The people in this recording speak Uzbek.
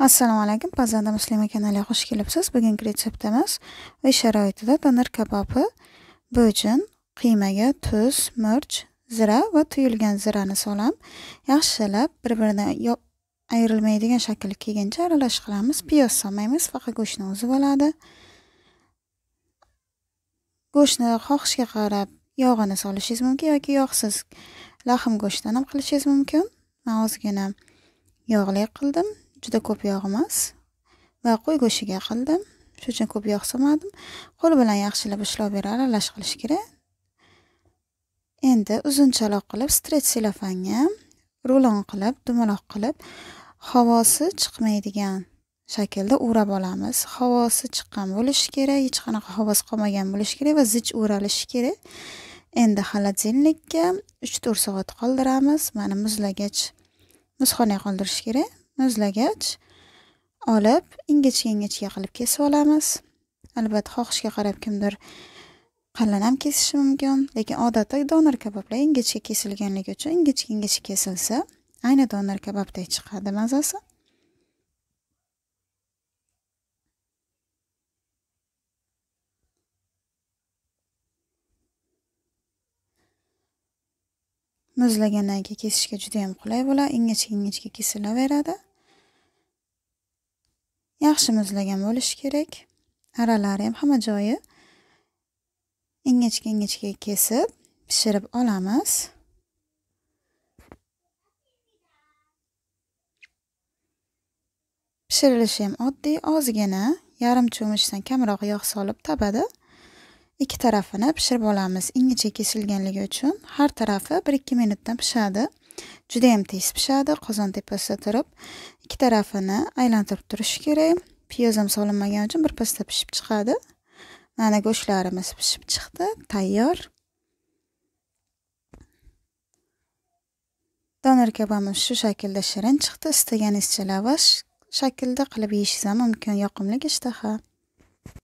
assalomu alaykum pazanda muslima kanaliga xush kelibsiz bugungi retseptimiz uy sharoitida tandir kabobi bo'jin qiymaga tuz murch zira va tuyilgan zirani solib yaxshilab bir biridan ayrilmaydigan shaklga kelguncha aralash qilamiz piyoz solmaymiz faqat go'shtni o'zi bo'ladi go'shtni xohishga qarab yog'ini solishingiz mumkin yoki yog'siz lahm go'shtdan ham qilishingiz mumkin man o'zgina yog'li qildim juda ko'p yog' emas va qo'y go'shtiga qildim shuning uchun ko'p yog' solmadim qo'l bilan yaxshilab ushlab berib aralash qilish kerak endi uzunchaloq qilib stret silofanga rulon qilib dumaloq qilib havosi chiqmaydigan shaklda o'rab olamiz havosi chiqqan bo'lishi kerak hech qanaqa havosi qolmagan bo'lishi kerak va zich o'ralishi kerak endi xolodilnikka uch to'rt soat qoldiramiz mana muzlagach muzxonaga qoldirish kerak muzlagach olib ingichka ingichka qilib kesib olamiz albatta xohishga qarab kimdir qalin ham kesishi mumkin lekin odatda donor kaboblar ingichka kesilganligi uchun ingichka ingichka kesilsa ayni donor kabobdek chiqadi mazasi muzlagandan keyin kesishga juda yam qulay bo'ladi ingichka ingichka kesilaveradi yaxshi muzlagan bo'lishi kerak aralari ham hamma joyi ingichka ingichka kesib pishirib olamiz pishirilishi ham oddiy ozgina yarim cho'michdan kamroq yog' solib tabada ikki tarafini pishirib olamiz ingichka kesilganligi uchun har tarafi bir ikki minutdan pishadi juda ham tez pishadi qozon tepasida turib ikki tarafini aylantirib turish kerak piyozim solinmagani uchun birpasda pishib chiqadi mana go'shtlarimiz pishib chiqdi tayyor donor kabobimiz shu shaklda shirin chiqdi istaganingizcha lavash shaklda qilib yeyishingiz ham mumkin yoqimli ishtaha